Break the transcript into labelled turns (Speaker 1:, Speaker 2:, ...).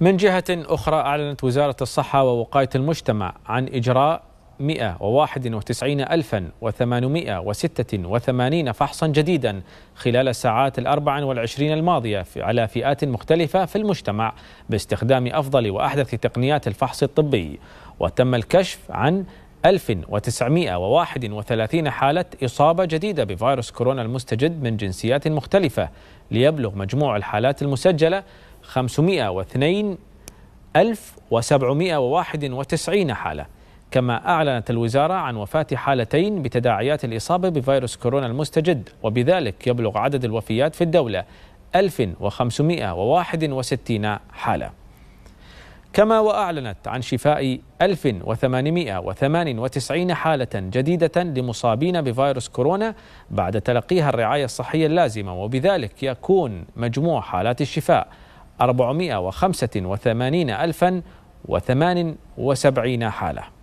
Speaker 1: من جهة أخرى أعلنت وزارة الصحة ووقاية المجتمع عن إجراء 191886 فحصا جديدا خلال الساعات الأربع والعشرين الماضية على فئات مختلفة في المجتمع باستخدام أفضل وأحدث تقنيات الفحص الطبي وتم الكشف عن 1931 حالة إصابة جديدة بفيروس كورونا المستجد من جنسيات مختلفة ليبلغ مجموع الحالات المسجلة 502 1791 حالة كما أعلنت الوزارة عن وفاة حالتين بتداعيات الإصابة بفيروس كورونا المستجد وبذلك يبلغ عدد الوفيات في الدولة 1561 حالة كما وأعلنت عن شفاء 1898 حالة جديدة لمصابين بفيروس كورونا بعد تلقيها الرعاية الصحية اللازمة وبذلك يكون مجموع حالات الشفاء 485 ألفا وثمان وسبعين حالة